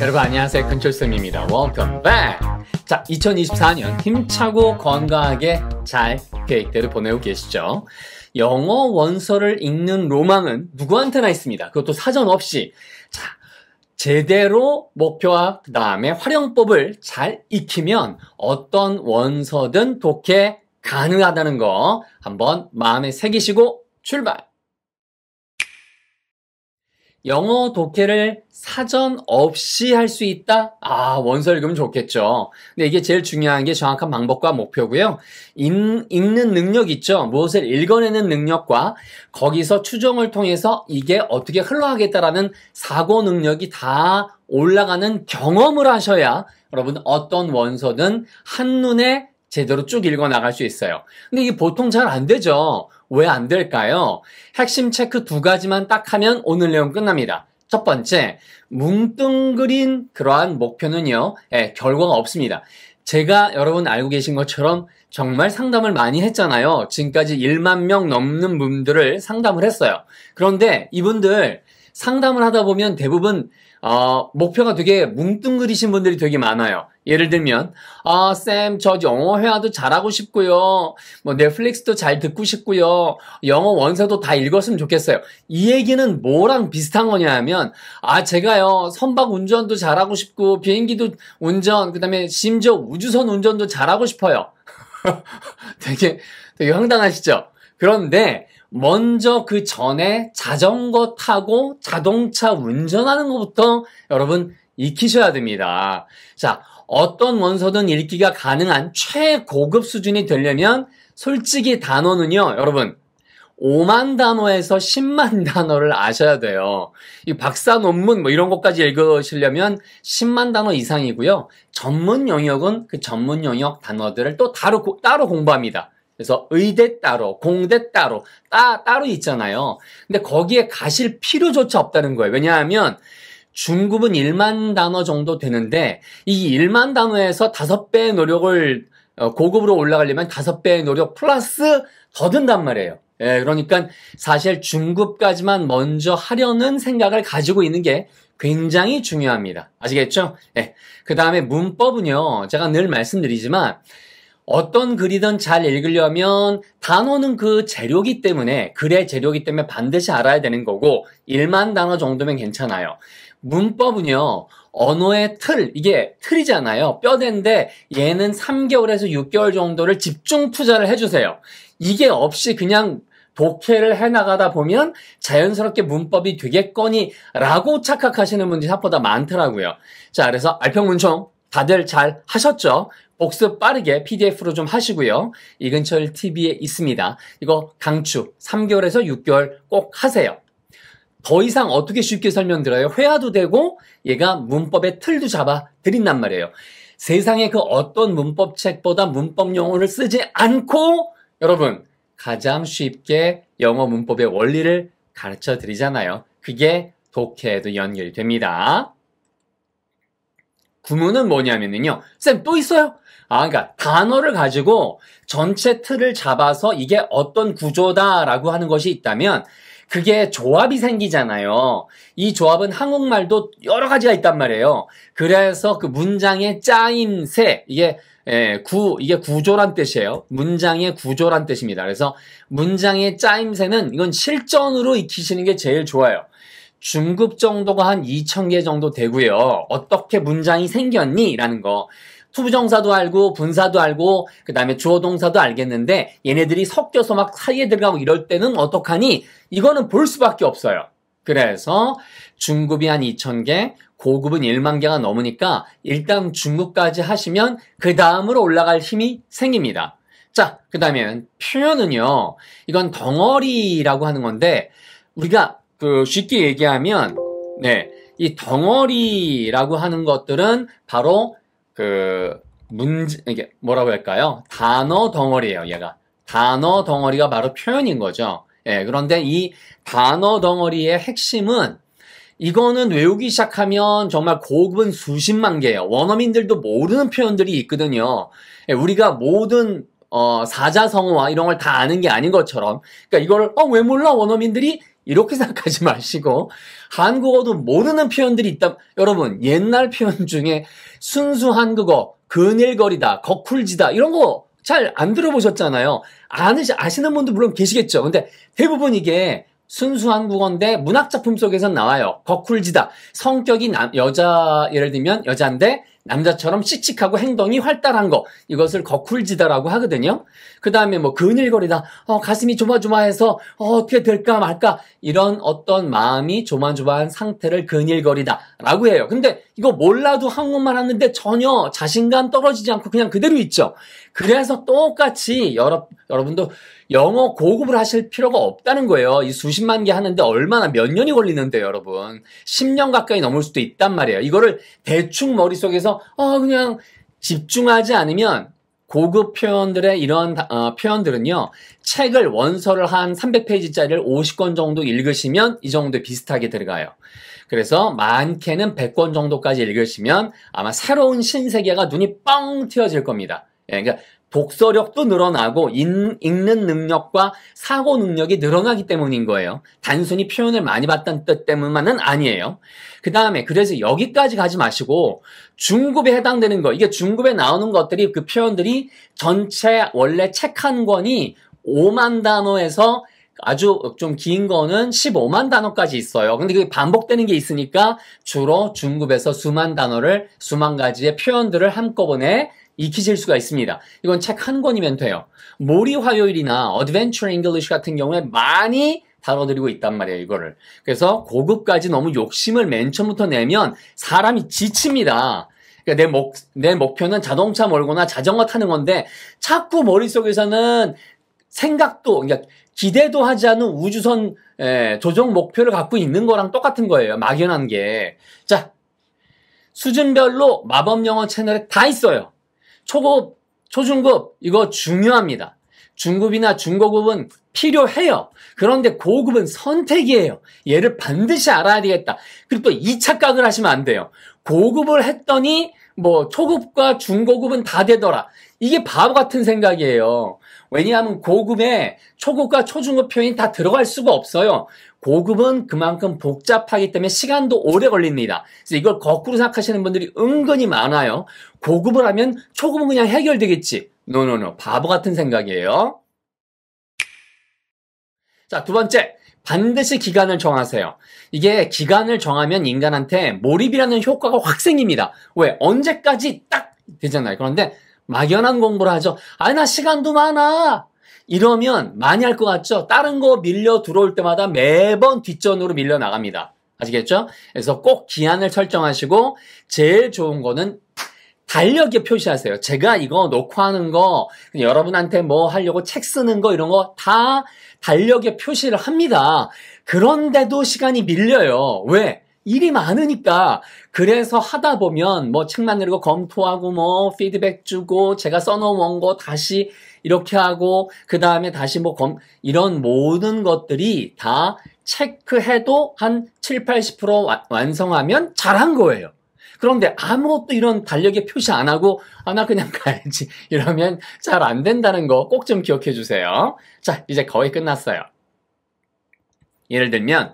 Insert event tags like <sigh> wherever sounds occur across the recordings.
여러분 안녕하세요 근철쌤입니다 Welcome back 자 2024년 힘차고 건강하게 잘 계획대로 보내고 계시죠 영어 원서를 읽는 로망은 누구한테나 있습니다 그것도 사전 없이 자 제대로 목표와 그 다음에 활용법을 잘 익히면 어떤 원서든 독해 가능하다는 거 한번 마음에 새기시고 출발 영어 독해를 사전 없이 할 수 있다? 아, 원서읽으면 좋겠죠. 근데 이게 제일 중요한 게 정확한 방법과 목표고요. 읽, 는 능력 있죠. 무엇을 읽어내는 능력과 거기서 추정을 통해서 이게 어떻게 흘러가겠다라는 사고 능력이 다 올라가는 경험을 하셔야 여러분 어떤 원서든 한눈에 제대로 쭉 읽어 나갈 수 있어요. 근데 이게 보통 잘 안 되죠. 왜안 될까요? 핵심 체크 두 가지만 딱 하면 오늘 내용 끝납니다. 첫 번째, 뭉뚱그린 그러한 목표는요, 예, 결과가 없습니다. 제가 여러분 알고 계신 것처럼 정말 상담을 많이 했잖아요. 지금까지 1만 명 넘는 분들을 상담을 했어요. 그런데 이분들 상담을 하다 보면 대부분 어, 목표가 되게 뭉뚱그리신 분들이 되게 많아요. 예를 들면 아, 쌤, 저 영어 회화도 잘하고 싶고요. 뭐 넷플릭스도 잘 듣고 싶고요. 영어 원서도 다 읽었으면 좋겠어요. 이 얘기는 뭐랑 비슷한 거냐 하면 아, 제가요. 선박 운전도 잘하고 싶고 비행기도 운전, 그다음에 심지어 우주선 운전도 잘하고 싶어요. <laughs> 되게 되게 황당하시죠? 그런데 먼저 그 전에 자전거 타고 자동차 운전하는 것부터 여러분 익히셔야 됩니다. 자, 어떤 원서든 읽기가 가능한 최고급 수준이 되려면 솔직히 단어는요, 여러분 5만 단어에서 10만 단어를 아셔야 돼요. 이 박사 논문 뭐 이런 것까지 읽으시려면 10만 단어 이상이고요. 전문 영역은 그 전문 영역 단어들을 또 따로, 따로 공부합니다. 그래서 의대 따로, 공대 따로, 따, 따로 있잖아요. 근데 거기에 가실 필요조차 없다는 거예요. 왜냐하면 중급은 1만 단어 정도 되는데 이 1만 단어에서 5배의 노력을 어, 고급으로 올라가려면 5배의 노력 플러스 더 든단 말이에요. 예, 그러니까 사실 중급까지만 먼저 하려는 생각을 가지고 있는 게 굉장히 중요합니다. 아시겠죠? 예. 그 다음에 문법은요, 제가 늘 말씀드리지만 어떤 글이든 잘 읽으려면 단어는 그 재료기 때문에 글의 재료기 때문에 반드시 알아야 되는 거고 1만 단어 정도면 괜찮아요. 문법은요. 언어의 틀, 이게 틀이잖아요. 뼈대인데 얘는 3개월에서 6개월 정도를 집중 투자를 해주세요. 이게 없이 그냥 독해를 해나가다 보면 자연스럽게 문법이 되겠거니 라고 착각하시는 분들이 생각보다 많더라고요. 자, 그래서 알평문총 다들 잘 하셨죠? 복습 빠르게 PDF로 좀 하시고요. 이근철 TV에 있습니다. 이거 강추 3개월에서 6개월 꼭 하세요. 더 이상 어떻게 쉽게 설명드려요? 회화도 되고 얘가 문법의 틀도 잡아 드린단 말이에요. 세상에그 어떤 문법 책보다 문법 용어를 쓰지 않고 여러분 가장 쉽게 영어 문법의 원리를 가르쳐 드리잖아요. 그게 독해에도 연결이 됩니다. 구문은 뭐냐면요. 쌤, 또 있어요? 아, 그러니까 단어를 가지고 전체 틀을 잡아서 이게 어떤 구조다라고 하는 것이 있다면 그게 조합이 생기잖아요. 이 조합은 한국말도 여러 가지가 있단 말이에요. 그래서 그 문장의 짜임새 이게 예, 구 이게 구조란 뜻이에요. 문장의 구조란 뜻입니다. 그래서 문장의 짜임새는 이건 실전으로 익히시는 게 제일 좋아요. 중급 정도가 한 2,000개 정도 되고요. 어떻게 문장이 생겼니? 라는 거. 투부정사도 알고 분사도 알고 그다음에 주어 동사도 알겠는데 얘네들이 섞여서 막 사이에 들어가고 이럴 때는 어떡하니? 이거는 볼 수밖에 없어요. 그래서 중급이 한 2,000개, 고급은 1만 개가 넘으니까 일단 중급까지 하시면 그 다음으로 올라갈 힘이 생깁니다. 자, 그 다음에 표현은요. 이건 덩어리라고 하는 건데 우리가 그 쉽게 얘기하면 네, 이 덩어리라고 하는 것들은 바로 그 문제 이게 뭐라고 할까요? 단어 덩어리예요. 얘가 단어 덩어리가 바로 표현인 거죠. 예, 그런데 이 단어 덩어리의 핵심은 이거는 외우기 시작하면 정말 고급은 수십만 개예요. 원어민들도 모르는 표현들이 있거든요. 예, 우리가 모든 어, 사자성어와 이런 걸 다 아는 게 아닌 것처럼 그러니까 이걸 어, 왜 몰라 원어민들이 이렇게 <laughs> 생각하지 마시고 한국어도 모르는 표현들이 있다. 여러분, 옛날 표현 중에 순수 한국어, 그늘거리다, 거쿨지다, 이런 거 잘 안 들어보셨잖아요. 아시, 아시는 분도 물론 계시겠죠. 근데 대부분 이게 순수 한국어인데 문학작품 속에서 나와요. 거쿨지다. 성격이 남, 여자, 예를 들면 여자인데 남자처럼 씩씩하고 행동이 활달한 거 이것을 거쿨지다라고 하거든요. 그 다음에 뭐 근일거리다 어, 가슴이 조마조마해서 어, 떻게 될까 말까 이런 어떤 마음이 조마조마한 상태를 근일거리다라고 해요. 근데 이거 몰라도 한국말 하는데 전혀 자신감 떨어지지 않고 그냥 그대로 있죠. 그래서 똑같이 여러 여러분도 영어 고급을 하실 필요가 없다는 거예요. 이 수십만 개 하는데 얼마나 몇 년이 걸리는데 여러분. 10년 가까이 넘을 수도 있단 말이에요. 이거를 대충 머릿속에서 어 그냥 집중하지 않으면 고급 표현들의 이런 어, 표현들은요. 책을 원서를 한 300페이지짜리를 50권 정도 읽으시면 이 정도 비슷하게 들어가요. 그래서 많게는 100권 정도까지 읽으시면 아마 새로운 신세계가 눈이 뻥 튀어질 겁니다. 예, 그러니까 독서력도 늘어나고 읽, 는 능력과 사고 능력이 늘어나기 때문인 거예요. 단순히 표현을 많이 봤던뜻 때문만은 아니에요. 그 다음에 그래서 여기까지 가지 마시고 중급에 해당되는 거 이게 중급에 나오는 것들이 그 표현들이 전체 원래 책 한 권이 5만 단어에서 아주 좀 긴 거는 15만 단어까지 있어요. 근데 그게 반복되는 게 있으니까 주로 중급에서 수만 단어를 수만 가지의 표현들을 한꺼번에 익히실 수가 있습니다. 이건 책 한 권이면 돼요. 모리 화요일이나 어드벤처 잉글리쉬 같은 경우에 많이 다뤄드리고 있단 말이에요, 이거를. 그래서 고급까지 너무 욕심을 맨 처음부터 내면 사람이 지칩니다. 그러니까 내 목, 내 목표는 자동차 몰거나 자전거 타는 건데 자꾸 머릿속에서는 생각도, 그러니까 기대도 하지 않은 우주선 에, 조정 목표를 갖고 있는 거랑 똑같은 거예요. 막연한 게. 자, 수준별로 마법 영어 채널에 다 있어요. 초급, 초중급 이거 중요합니다. 중급이나 중고급은 필요해요. 그런데 고급은 선택이에요. 얘를 반드시 알아야 되겠다. 그리고 또 2착각을 하시면 안 돼요. 고급을 했더니 뭐 초급과 중고급은 다 되더라. 이게 바보 같은 생각이에요. 왜냐하면 고급에 초급과 초중급 표현이 다 들어갈 수가 없어요. 고급은 그만큼 복잡하기 때문에 시간도 오래 걸립니다. 그래서 이걸 거꾸로 생각하시는 분들이 은근히 많아요. 고급을 하면 초급은 그냥 해결되겠지. 노노노 바보 같은 생각이에요. 자, 두 번째. 반드시 기간을 정하세요. 이게 기간을 정하면 인간한테 몰입이라는 효과가 확 생깁니다. 왜? 언제까지 딱 되잖아요. 그런데 막연한 공부를 하죠. 아, 나 시간도 많아. 이러면 많이 할 것 같죠? 다른 거 밀려 들어올 때마다 매번 뒷전으로 밀려 나갑니다. 아시겠죠? 그래서 꼭 기한을 설정하시고 제일 좋은 거는 달력에 표시하세요. 제가 이거 놓고 하는 거, 여러분한테 뭐 하려고 책 쓰는 거 이런 거 다 달력에 표시를 합니다. 그런데도 시간이 밀려요. 왜? 일이 많으니까 그래서 하다 보면 뭐 책 만들고 검토하고 뭐 피드백 주고 제가 써놓은 거 다시 이렇게 하고 그 다음에 다시 뭐 검, 이런 모든 것들이 다 체크해도 한 7, 80% 와, 완성하면 잘한 거예요. 그런데 아무것도 이런 달력에 표시 안 하고 아 나 그냥 <laughs> 가야지 이러면 잘 안 된다는 거 꼭 좀 기억해 주세요. 자 이제 거의 끝났어요. 예를 들면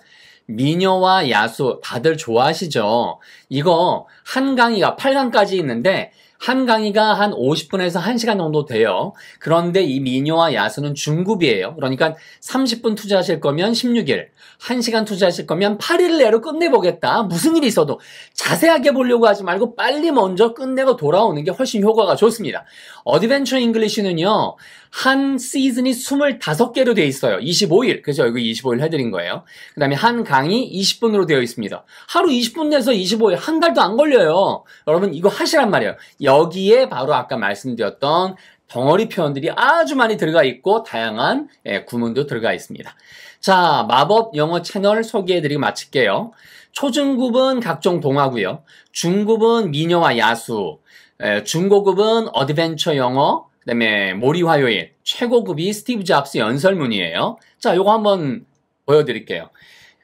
미녀와 야수 다들 좋아하시죠? 이거 한강이가 8강까지 있는데 한 강의가 한 50분에서 1시간 정도 돼요. 그런데 이 미녀와 야수는 중급이에요. 그러니까 30분 투자하실 거면 16일, 1시간 투자하실 거면 8일 내로 끝내보겠다. 무슨 일이 있어도 자세하게 보려고 하지 말고 빨리 먼저 끝내고 돌아오는 게 훨씬 효과가 좋습니다. 어드벤처 잉글리시는요. 한 시즌이 25개로 되어 있어요. 25일. 그래서 여기 25일 해드린 거예요. 그 다음에 한 강의 20분으로 되어 있습니다. 하루 20분 내서 25일. 한 달도 안 걸려요. 여러분 이거 하시란 말이에요. 여기에 바로 아까 말씀드렸던 덩어리 표현들이 아주 많이 들어가 있고 다양한 예, 구문도 들어가 있습니다. 자, 마법 영어 채널 소개해드리고 마칠게요. 초중급은 각종 동화고요. 중급은 미녀와 야수, 예, 중고급은 어드벤처 영어, 그다음에 모리 화요일, 최고급이 스티브 잡스 연설문이에요. 자, 요거 한번 보여드릴게요.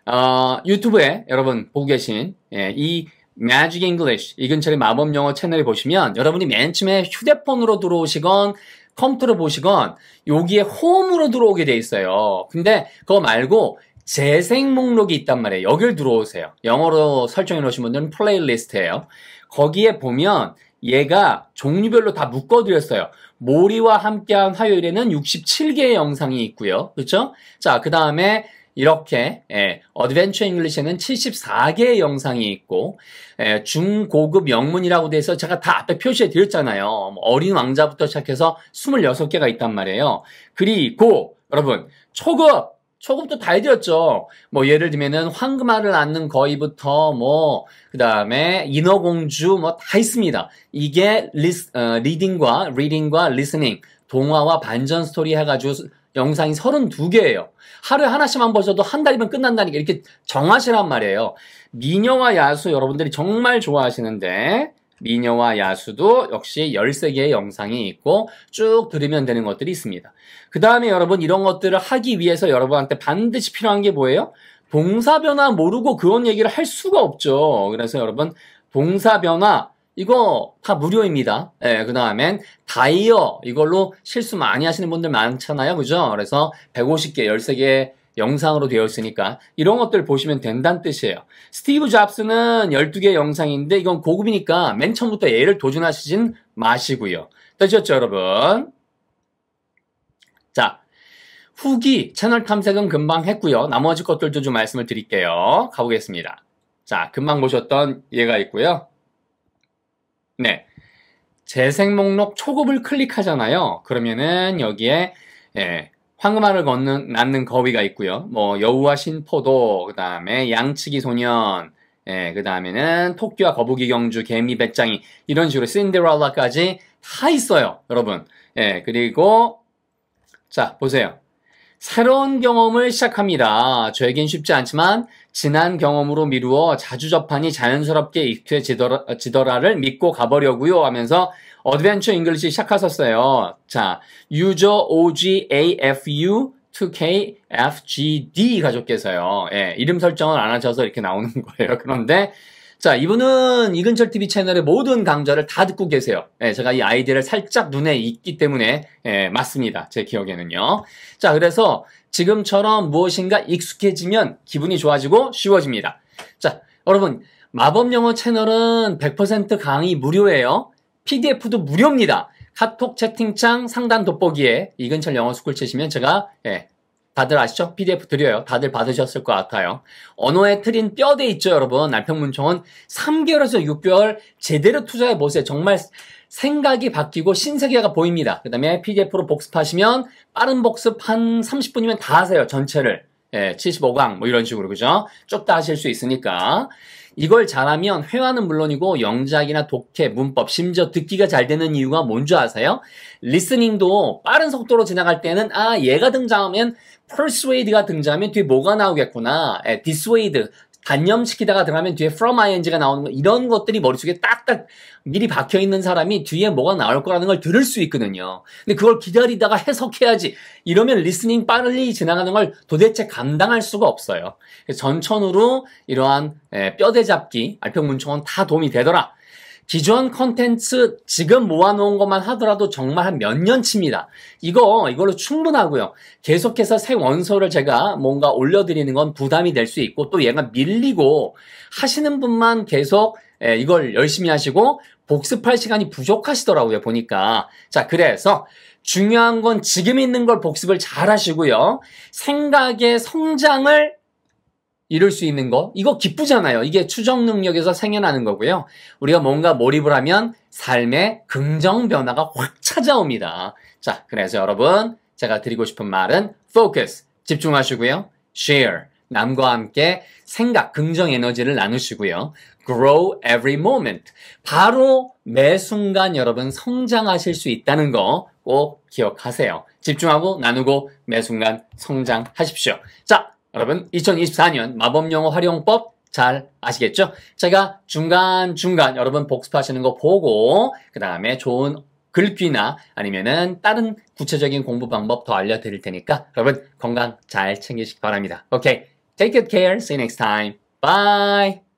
어, 유튜브에 여러분 보고 계신 예, 이 Magic English 이 근처의 마법 영어 채널을 보시면 여러분이 맨 처음에 휴대폰으로 들어오시건 컴퓨터로 보시건 여기에 홈으로 들어오게 돼 있어요. 근데 그거 말고 재생 목록이 있단 말이에요. 여길 들어오세요. 영어로 설정해 놓으신 분들은 플레이리스트예요. 거기에 보면 얘가 종류별로 다 묶어드렸어요. 모리와 함께한 화요일에는 67개의 영상이 있고요. 그렇죠? 자, 그 다음에 이렇게 어드벤처 잉글리시에는 74개의 영상이 있고 예, 중고급 영문이라고 돼서 제가 다 앞에 표시해 드렸잖아요. 뭐 어린 왕자부터 시작해서 26개가 있단 말이에요. 그리고 여러분 초급 초급도 다 해드렸죠. 뭐 예를 들면은 황금알을 낳는 거위부터 뭐 그다음에 인어공주 뭐 다 있습니다. 이게 리스, 어, 리딩과 리딩과 리스닝 동화와 반전 스토리 해가지고 영상이 32개예요. 하루에 하나씩만 보셔도 한 달이면 끝난다니까 이렇게 정하시란 말이에요. 미녀와 야수 여러분들이 정말 좋아하시는데 미녀와 야수도 역시 13개의 영상이 있고 쭉 들으면 되는 것들이 있습니다. 그 다음에 여러분 이런 것들을 하기 위해서 여러분한테 반드시 필요한 게 뭐예요? 동사변화 모르고 그런 얘기를 할 수가 없죠. 그래서 여러분 동사변화 이거 다 무료입니다. 예, 그 다음엔 다이어 이걸로 실수 많이 하시는 분들 많잖아요. 그죠? 그래서 150개, 13개 영상으로 되어 있으니까 이런 것들 보시면 된다는 뜻이에요. 스티브 잡스는 12개 영상인데 이건 고급이니까 맨 처음부터 얘를 도전하시진 마시고요. 되셨죠, 여러분? 자, 후기 채널 탐색은 금방 했고요. 나머지 것들도 좀 말씀을 드릴게요. 가보겠습니다. 자, 금방 보셨던 얘가 있고요. 네. 재생 목록 초급을 클릭하잖아요. 그러면은 여기에 예, 황금알을 걷는 낳는 거위가 있고요. 뭐 여우와 신포도 그다음에 양치기 소년 예, 그다음에는 토끼와 거북이 경주 개미 배짱이 이런 식으로 신데렐라까지 다 있어요, 여러분. 예, 그리고 자, 보세요. 새로운 경험을 시작합니다. 저에겐 쉽지 않지만 지난 경험으로 미루어 자주 접하니 자연스럽게 익혀지더라, 를 믿고 가보려고요 하면서 어드벤처 잉글리시 시작하셨어요. 자, 유저 OGAFU 2KFGD 가족께서요. 예, 이름 설정을 안 하셔서 이렇게 나오는 <laughs> 거예요. 그런데 자, 이분은 이근철 TV 채널의 모든 강좌를 다 듣고 계세요. 예, 제가 이 아이디를 살짝 눈에 익기 때문에 예, 맞습니다. 제 기억에는요. 자, 그래서 지금처럼 무엇인가 익숙해지면 기분이 좋아지고 쉬워집니다. 자, 여러분 마법 영어 채널은 100% 강의 무료예요. PDF도 무료입니다. 카톡 채팅창 상단 돋보기에 이근철 영어 스쿨 치시면 제가 예, 다들 아시죠? PDF 드려요. 다들 받으셨을 것 같아요. 언어의 틀인 뼈대 있죠, 여러분. 남편문청은 3개월에서 6개월 제대로 투자해 보세요. 정말 생각이 바뀌고 신세계가 보입니다. 그 다음에 PDF로 복습하시면 빠른 복습 한 30분이면 다 하세요. 전체를. 예, 75강 뭐 이런 식으로 그죠? 쭉 다 하실 수 있으니까 이걸 잘하면 회화는 물론이고 영작이나 독해, 문법, 심지어 듣기가 잘 되는 이유가 뭔 줄 아세요? 리스닝도 빠른 속도로 지나갈 때는 아 얘가 등장하면 persuade가 등장하면 뒤에 뭐가 나오겠구나. 예, dissuade. 단념시키다가 들어가면 뒤에 from ing가 나오는 거 이런 것들이 머릿속에 딱딱 미리 박혀 있는 사람이 뒤에 뭐가 나올 거라는 걸 들을 수 있거든요. 근데 그걸 기다리다가 해석해야지. 이러면 리스닝 빨리 지나가는 걸 도대체 감당할 수가 없어요. 전천후로 이러한 예, 뼈대잡기, 알평문청은 다 도움이 되더라. 기존 컨텐츠 지금 모아놓은 것만 하더라도 정말 한 몇 년치입니다. 이거 이걸로 충분하고요. 계속해서 새 원서를 제가 뭔가 올려드리는 건 부담이 될 수 있고 또 얘가 밀리고 하시는 분만 계속 예, 이걸 열심히 하시고 복습할 시간이 부족하시더라고요 보니까 자 그래서 중요한 건 지금 있는 걸 복습을 잘 하시고요 생각의 성장을 이룰 수 있는 거 이거 기쁘잖아요. 이게 추정 능력에서 생겨나는 거고요. 우리가 뭔가 몰입을 하면 삶의 긍정 변화가 확 찾아옵니다. 자, 그래서 여러분 제가 드리고 싶은 말은 focus 집중하시고요. share 남과 함께 생각 긍정 에너지를 나누시고요. grow every moment 바로 매 순간 여러분 성장하실 수 있다는 거 꼭 기억하세요. 집중하고 나누고 매 순간 성장하십시오. 자, 여러분 2024년 마법영어 활용법 잘 아시겠죠? 제가 중간중간 여러분 복습하시는 거 보고 그 다음에 좋은 글귀나 아니면은 다른 구체적인 공부 방법 더 알려드릴 테니까 여러분 건강 잘 챙기시기 바랍니다. 오케이. Okay. Take good care. See you next time. Bye.